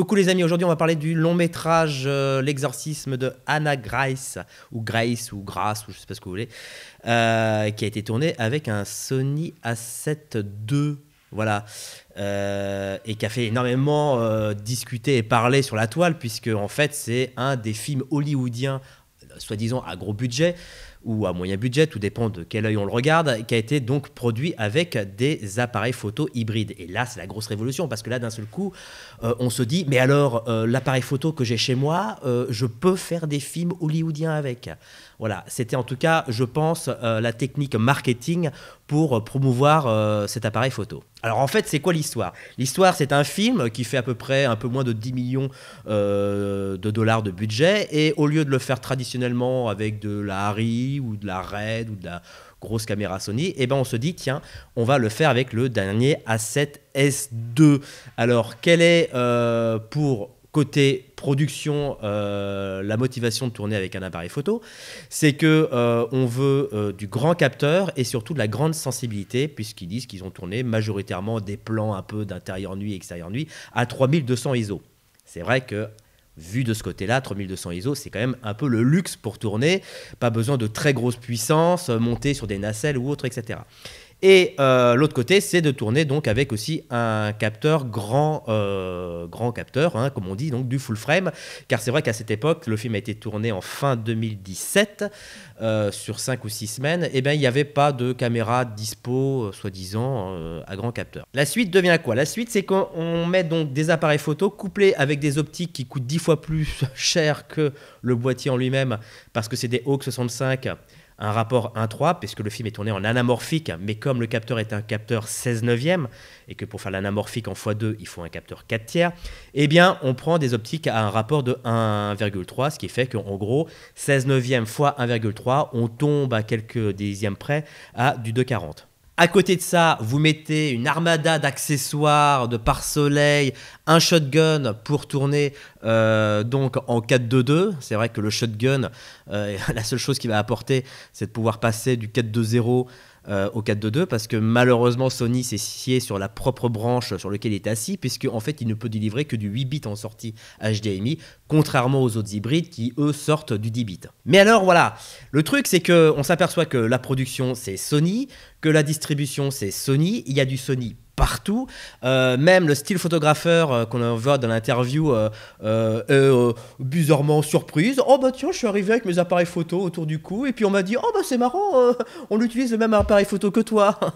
Beaucoup les amis, aujourd'hui on va parler du long métrage euh, L'exorcisme de Anna Grace, ou Grace, ou Grace, ou je sais pas ce que vous voulez, euh, qui a été tourné avec un Sony A7 II. Voilà, euh, et qui a fait énormément discuter et parler sur la toile, puisque en fait c'est un des films hollywoodiens, soi-disant à gros budget, ou à moyen budget, tout dépend de quel œil on le regarde, qui a été donc produit avec des appareils photo hybrides. Et là, c'est la grosse révolution, parce que là, d'un seul coup, euh, on se dit, mais alors, euh, l'appareil photo que j'ai chez moi, euh, je peux faire des films hollywoodiens avec. Voilà, c'était en tout cas, je pense, la technique marketing pour promouvoir cet appareil photo. Alors en fait, c'est quoi l'histoire L'histoire, c'est un film qui fait à peu près un peu moins de 10 millions euh, de dollars de budget, et au lieu de le faire traditionnellement avec de la Harry ou de la Red ou de la grosse caméra Sony, eh ben on se dit tiens, on va le faire avec le dernier A7S2. Alors quel est euh, pour côté production, euh, la motivation de tourner avec un appareil photo, c'est que euh, on veut euh, du grand capteur et surtout de la grande sensibilité, puisqu'ils disent qu'ils ont tourné majoritairement des plans un peu d'intérieur nuit, extérieur nuit, à 3200 ISO. C'est vrai que vu de ce côté-là, 3200 ISO, c'est quand même un peu le luxe pour tourner, pas besoin de très grosse puissance, monter sur des nacelles ou autre, etc. Et euh, l'autre côté, c'est de tourner donc avec aussi un capteur grand, euh, grand capteur, hein, comme on dit, donc du full frame. Car c'est vrai qu'à cette époque, le film a été tourné en fin 2017, euh, sur 5 ou 6 semaines. Et eh bien, il n'y avait pas de caméra dispo, soi-disant, à grand capteur. La suite devient quoi La suite, c'est qu'on met donc des appareils photo couplés avec des optiques qui coûtent 10 fois plus cher que le boîtier en lui-même, parce que c'est des Hawk 65, un rapport 1-3, puisque le film est tourné en anamorphique, mais comme le capteur est un capteur 16 neuvième, et que pour faire l'anamorphique en x2, il faut un capteur 4 tiers, eh bien, on prend des optiques à un rapport de 1,3, ce qui fait qu'en gros, 16 neuvième x 1,3, on tombe à quelques dixièmes près à du 2,40. À côté de ça, vous mettez une armada d'accessoires, de pare-soleil, un shotgun pour tourner euh, donc en 4-2-2. C'est vrai que le shotgun, euh, la seule chose qu'il va apporter, c'est de pouvoir passer du 4-2-0 euh, au 4-2-2 parce que malheureusement Sony s'est scié sur la propre branche sur laquelle il est assis puisque en fait il ne peut délivrer que du 8 bits en sortie HDMI contrairement aux autres hybrides qui eux sortent du 10 bits. Mais alors voilà, le truc, c'est qu'on on s'aperçoit que la production, c'est Sony, que la distribution, c'est Sony. Il y a du Sony partout. Euh, même le style photographeur euh, qu'on voit dans l'interview euh, euh, bizarrement surprise. Oh bah tiens, je suis arrivé avec mes appareils photo autour du cou et puis on m'a dit oh bah c'est marrant, on utilise le même appareil photo que toi.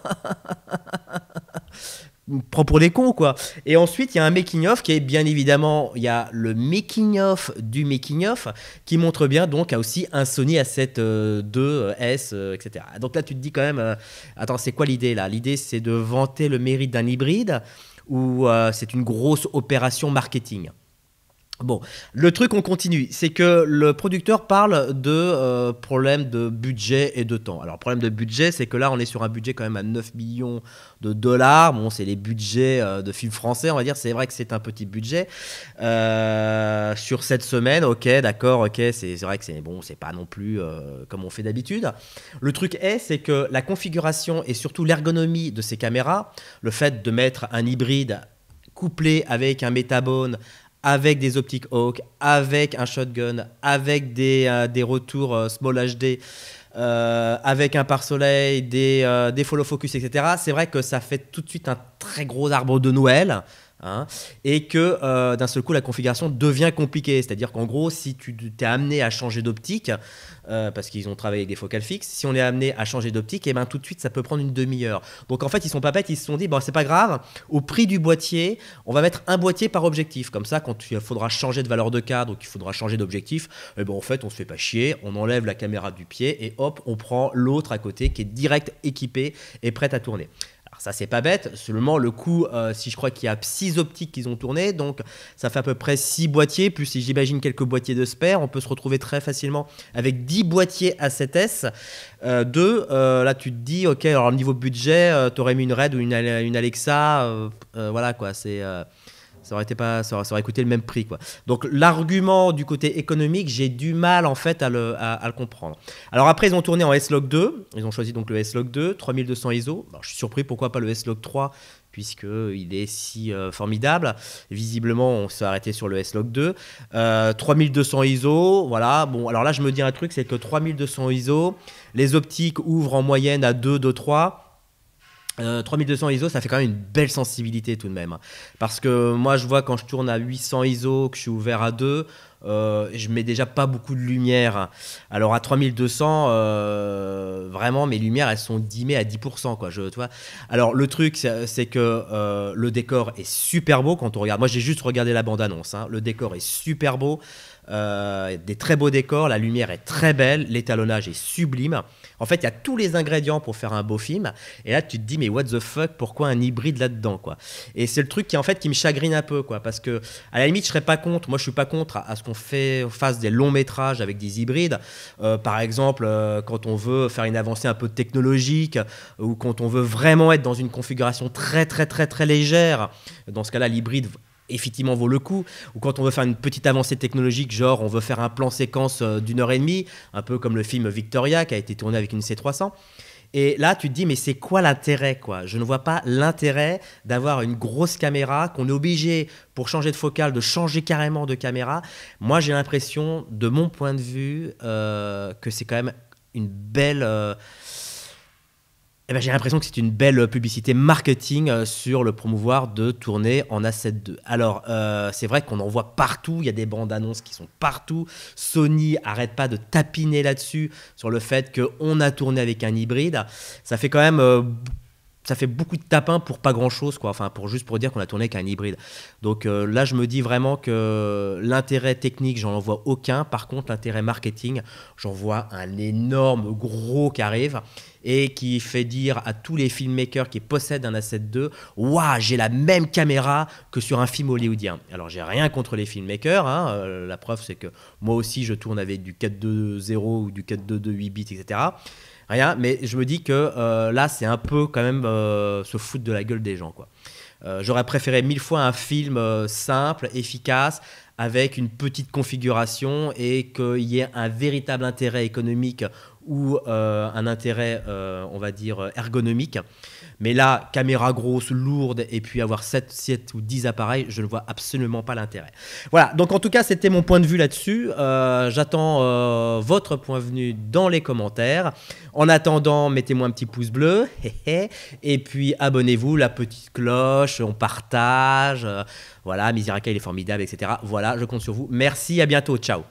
prend pour des cons quoi. Et ensuite, il y a un making of qui est bien évidemment, il y a le making of du making of qui montre bien donc a aussi un Sony A7 2 euh, euh, S euh, etc. Donc là, tu te dis quand même attends, c'est quoi l'idée là L'idée c'est de vanter le mérite d'un hybride ou c'est une grosse opération marketing. Bon, le truc, on continue, c'est que le producteur parle de euh, problème de budget et de temps. Alors, problème de budget, c'est que là, on est sur un budget quand même à 9 millions de dollars. Bon, c'est les budgets euh, de films français, on va dire. C'est vrai que c'est un petit budget. Euh, sur cette semaine, ok, d'accord, ok, c'est vrai que c'est bon, c'est pas non plus comme on fait d'habitude. Le truc est, c'est que la configuration et surtout l'ergonomie de ces caméras, le fait de mettre un hybride couplé avec un métabone, avec des optiques Hawk, avec un shotgun, avec des, euh, des retours euh, small HD, euh, avec un pare-soleil, des, des follow focus, etc. C'est vrai que ça fait tout de suite un très gros arbre de Noël Hein, et que euh, d'un seul coup la configuration devient compliquée. C'est-à-dire qu'en gros, si tu t'es amené à changer d'optique, euh, parce qu'ils ont travaillé avec des focales fixes, si on est amené à changer d'optique, et eh ben tout de suite ça peut prendre une demi-heure. Donc en fait, ils sont pas bêtes, ils se sont dit bon c'est pas grave, au prix du boîtier, on va mettre un boîtier par objectif. Comme ça, quand il faudra changer de valeur de cadre, ou qu'il faudra changer d'objectif, et eh ben en fait on se fait pas chier, on enlève la caméra du pied et hop, on prend l'autre à côté qui est direct équipé et prête à tourner. Alors ça, c'est pas bête. Seulement, le coût, euh, si je crois qu'il y a 6 optiques qu'ils ont tourné, donc ça fait à peu près 6 boîtiers, plus si j'imagine quelques boîtiers de spare, on peut se retrouver très facilement avec 10 boîtiers A7S. Euh, deux, euh, là, tu te dis, ok, alors niveau budget, euh, t'aurais mis une RAID ou une Alexa, voilà quoi, c'est ça aurait, été pas, ça aurait, coûté le même prix. Quoi. Donc l'argument du côté économique, j'ai du mal en fait à le, comprendre. Alors après, ils ont tourné en S-Log 2, ils ont choisi donc le S-Log 2, 3200 ISO. je suis surpris, pourquoi pas le S-Log 3 puisqu'il est si euh, formidable. Visiblement, on s'est arrêté sur le S-Log 2. 3200 ISO, voilà. Bon, alors là, je me dis un truc, c'est que 3200 ISO, les optiques ouvrent en moyenne à 2, 2, 3. 3200 euh, ISO, ça fait quand même une belle sensibilité tout de même. Parce que moi, je vois quand je tourne à 800 ISO, que je suis ouvert à 2, euh, je mets déjà pas beaucoup de lumière. Alors à 3200, euh, vraiment, mes lumières, elles sont dimées à 10%. Quoi, je, tu vois Alors le truc, c'est que le décor est super beau quand on regarde. Moi, j'ai juste regardé la bande-annonce. Hein. Le décor est super beau. Euh, des très beaux décors, la lumière est très belle, l'étalonnage est sublime. En fait, il y a tous les ingrédients pour faire un beau film. Et là, tu te dis, mais what the fuck, pourquoi un hybride là-dedans, quoi Et c'est le truc qui, en fait, qui me chagrine un peu, quoi. Parce que, à la limite, je serais pas contre. Moi, je suis pas contre à, ce qu'on fait, fasse des longs métrages avec des hybrides. Euh, par exemple, euh, quand on veut faire une avancée un peu technologique ou quand on veut vraiment être dans une configuration très, très, très, très légère. Dans ce cas-là, l'hybride effectivement vaut le coup, ou quand on veut faire une petite avancée technologique, genre on veut faire un plan séquence euh, d'une heure et demie, un peu comme le film Victoria qui a été tourné avec une C300. Et là, tu te dis, mais c'est quoi l'intérêt quoi Je ne vois pas l'intérêt d'avoir une grosse caméra qu'on est obligé, pour changer de focale, de changer carrément de caméra. Moi, j'ai l'impression, de mon point de vue, euh, que c'est quand même une belle... Euh, eh ben, j'ai l'impression que c'est une belle publicité marketing euh, sur le promouvoir de tourner en A7 II. Alors, euh, c'est vrai qu'on en voit partout, il y a des bandes annonces qui sont partout. Sony arrête pas de tapiner là-dessus, sur le fait qu'on a tourné avec un hybride. Ça fait quand même. Euh, ça fait beaucoup de tapins pour pas grand chose, quoi. Enfin, pour juste pour dire qu'on a tourné avec un hybride. Donc là, je me dis vraiment que l'intérêt technique, j'en vois aucun. Par contre, l'intérêt marketing, j'en vois un énorme gros qui arrive et qui fait dire à tous les filmmakers qui possèdent un A7 II Waouh, j'ai la même caméra que sur un film hollywoodien. Alors, j'ai rien contre les filmmakers. Hein. Euh, la preuve, c'est que moi aussi, je tourne avec du 4.2.0 ou du 4.2.2 8 bits, etc. Rien, mais je me dis que euh, là, c'est un peu quand même euh, se foutre de la gueule des gens, quoi. j'aurais préféré mille fois un film simple, efficace, avec une petite configuration et qu'il y ait un véritable intérêt économique ou euh, un intérêt, euh, on va dire, ergonomique. Mais là, caméra grosse, lourde, et puis avoir 7, 7 ou 10 appareils, je ne vois absolument pas l'intérêt. Voilà, donc en tout cas, c'était mon point de vue là-dessus. Euh, j'attends votre point de vue dans les commentaires. En attendant, mettez-moi un petit pouce bleu, et puis abonnez-vous, la petite cloche, on partage. voilà, Miziraka, il est formidable, etc. Voilà, je compte sur vous. Merci, à bientôt, ciao.